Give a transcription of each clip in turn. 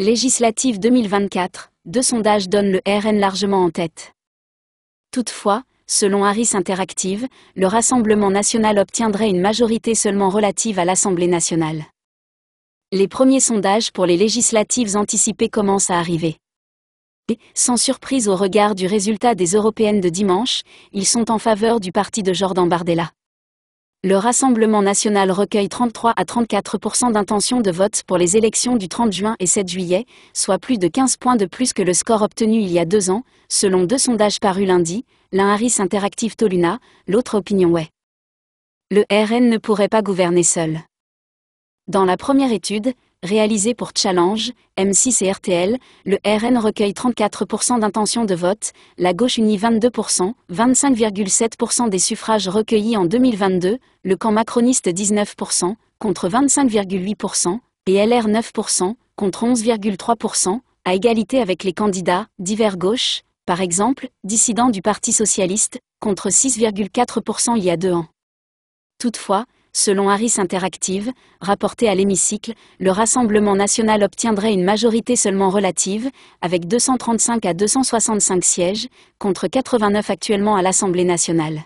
Législative 2024, deux sondages donnent le RN largement en tête. Toutefois, selon Harris Interactive, le Rassemblement national obtiendrait une majorité seulement relative à l'Assemblée nationale. Les premiers sondages pour les législatives anticipées commencent à arriver. Et, sans surprise au regard du résultat des européennes de dimanche, ils sont en faveur du parti de Jordan Bardella le Rassemblement national recueille 33 à 34 d'intention de vote pour les élections du 30 juin et 7 juillet, soit plus de 15 points de plus que le score obtenu il y a deux ans, selon deux sondages parus lundi, l'un Harris Interactive Toluna, l'autre Opinion Way. Le RN ne pourrait pas gouverner seul. Dans la première étude, réalisé pour Challenge, M6 et RTL, le RN recueille 34% d'intentions de vote, la gauche unie 22%, 25,7% des suffrages recueillis en 2022, le camp macroniste 19%, contre 25,8%, et LR 9%, contre 11,3%, à égalité avec les candidats, divers gauches, par exemple, dissidents du Parti socialiste, contre 6,4% il y a deux ans. Toutefois, Selon Harris Interactive, rapporté à l'hémicycle, le Rassemblement national obtiendrait une majorité seulement relative, avec 235 à 265 sièges, contre 89 actuellement à l'Assemblée nationale.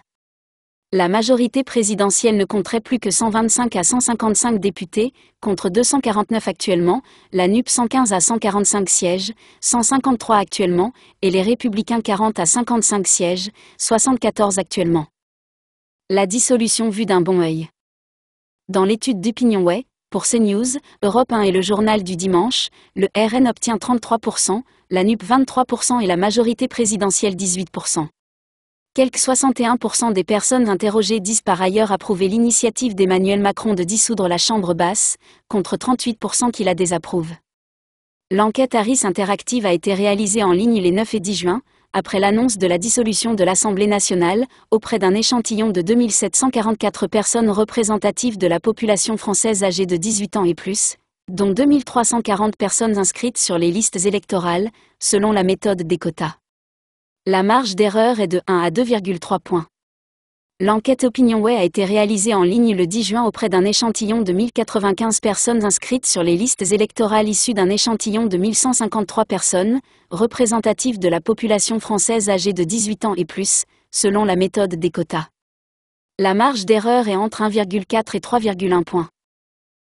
La majorité présidentielle ne compterait plus que 125 à 155 députés, contre 249 actuellement, la NUP 115 à 145 sièges, 153 actuellement, et les Républicains 40 à 55 sièges, 74 actuellement. La dissolution vue d'un bon œil. Dans l'étude d'Opinion Way, pour CNews, Europe 1 et le journal du dimanche, le RN obtient 33%, la NUP 23% et la majorité présidentielle 18%. Quelques 61% des personnes interrogées disent par ailleurs approuver l'initiative d'Emmanuel Macron de dissoudre la Chambre basse, contre 38% qui la désapprouvent. L'enquête Harris Interactive a été réalisée en ligne les 9 et 10 juin, après l'annonce de la dissolution de l'Assemblée nationale, auprès d'un échantillon de 2744 personnes représentatives de la population française âgée de 18 ans et plus, dont 2340 personnes inscrites sur les listes électorales, selon la méthode des quotas. La marge d'erreur est de 1 à 2,3 points. L'enquête OpinionWay a été réalisée en ligne le 10 juin auprès d'un échantillon de 1095 personnes inscrites sur les listes électorales issues d'un échantillon de 1153 personnes, représentatives de la population française âgée de 18 ans et plus, selon la méthode des quotas. La marge d'erreur est entre 1,4 et 3,1 points.